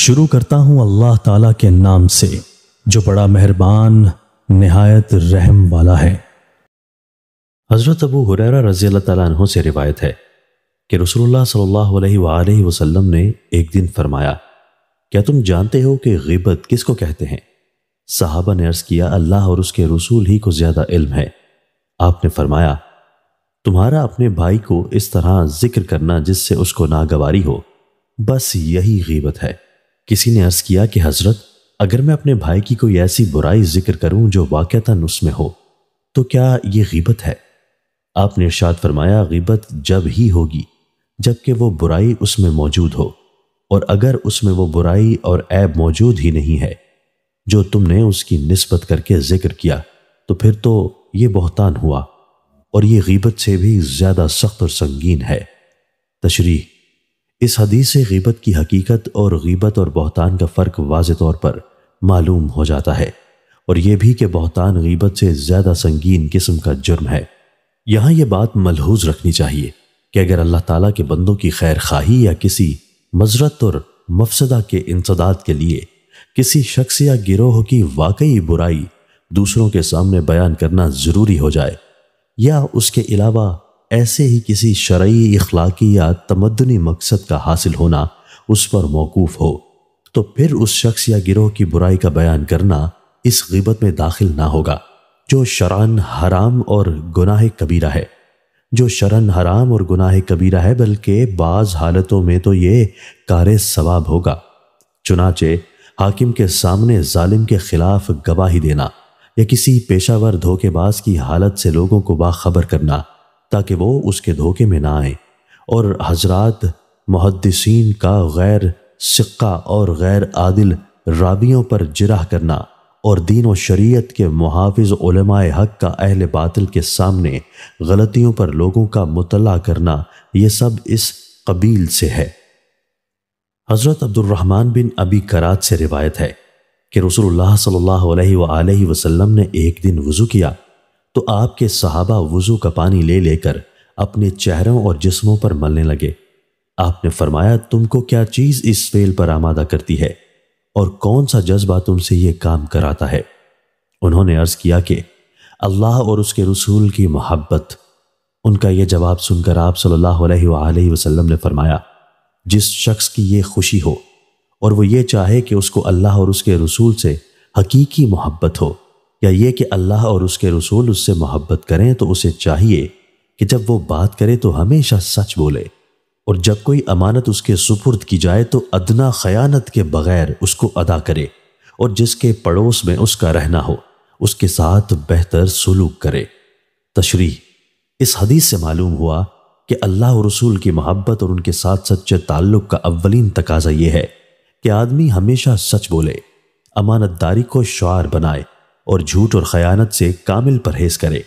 शुरू करता हूं अल्लाह ताला के नाम से जो बड़ा मेहरबान नहायत रहम वाला है हज़रत अबू हुररा रज़ी अल्लाह से रिवायत है कि रसूलुल्लाह सल्लल्लाहु अलैहि वसल्लम ने एक दिन फरमाया क्या तुम जानते हो कि गिबत किसको कहते हैं साहबा ने अर्ज़ किया अल्लाह और उसके रसूल ही को ज़्यादा इल्म है आपने फरमाया तुम्हारा अपने भाई को इस तरह जिक्र करना जिससे उसको नागवारी हो बस यही गिबत है किसी ने अर्ज किया कि हजरत अगर मैं अपने भाई की कोई ऐसी बुराई जिक्र करूं जो वाक़ता उसमें हो तो क्या ये गीबत है आपने इर्शाद फरमाया गिबत जब ही होगी जबकि वो बुराई उसमें मौजूद हो और अगर उसमें वो बुराई और ऐब मौजूद ही नहीं है जो तुमने उसकी नस्बत करके जिक्र किया तो फिर तो ये बहतान हुआ और ये गीबत से भी ज़्यादा सख्त और संगीन है तशरी इस हदीस से गीबत की हकीकत और गीबत और बहतान का फ़र्क वाज तौर पर मालूम हो जाता है और यह भी कि बहतान गीबत से ज़्यादा संगीन किस्म का जुर्म है यहाँ यह बात मलहूज रखनी चाहिए कि अगर अल्लाह ताला के बंदों की खैर खाही या किसी मजरत और मफसदा के इंसदाद के लिए किसी शख्स या गिरोह की वाकई बुराई दूसरों के सामने बयान करना ज़रूरी हो जाए या उसके अलावा ऐसे ही किसी शरय इखलाकी या तमदनी मकसद का हासिल होना उस पर मौकूफ़ हो तो फिर उस शख्स या गिरोह की बुराई का बयान करना इस गिबत में दाखिल ना होगा जो शरण हराम और गुनाह कबीरा है जो शरण हराम और गुनाह कबीरा है बल्कि बाज़ हालतों में तो ये कार सवाब होगा चुनाचे हाकिम के सामने जालिम के खिलाफ गवाही देना या किसी पेशावर धोखेबाज की हालत से लोगों को बाखबर करना ताकि वो उसके धोखे में ना आए और हजरात मुहदसिन का गैर सिक्का और गैर आदिल रावियों पर जिरा करना और दीन व शरीयत के मुहाफ़ हक का अहल बातिल के सामने गलतियों पर लोगों का मुतला करना ये सब इस कबील से है हज़रत अब्दुलरहमान बिन अबी करात से रिवायत है कि रसोल्ला सल्ला वसम ने एक दिन वज़ू किया तो आपके सहाबा वज़ू का पानी ले लेकर अपने चेहरों और जिस्मों पर मलने लगे आपने फरमाया तुमको क्या चीज़ इस फेल पर आमादा करती है और कौन सा जज्बा तुमसे यह काम कराता है उन्होंने अर्ज़ किया कि अल्लाह और उसके रसूल की मोहब्बत उनका यह जवाब सुनकर आप सल्लल्लाहु अलैहि वसल्लम ने फरमाया जिस शख्स की यह खुशी हो और वो ये चाहे कि उसको अल्लाह और उसके रसूल से हकीकी मोहब्बत हो या ये कि अल्लाह और उसके रसूल उससे मोहब्बत करें तो उसे चाहिए कि जब वो बात करे तो हमेशा सच बोले और जब कोई अमानत उसके सुपुर्द की जाए तो अदना खयानत के बगैर उसको अदा करे और जिसके पड़ोस में उसका रहना हो उसके साथ बेहतर सलूक करे तशरी इस हदीस से मालूम हुआ कि अल्लाह और रसूल की मोहब्बत और उनके साथ सच्चे ताल्लुक का अव्वलीन तकाजा यह है कि आदमी हमेशा सच बोले अमानतदारी को शुआर बनाए और झूठ और खयानत से कामिल परहेज करे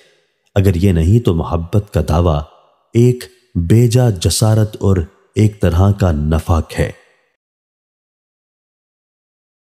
अगर ये नहीं तो मोहब्बत का दावा एक बेजा जसारत और एक तरह का नफाक है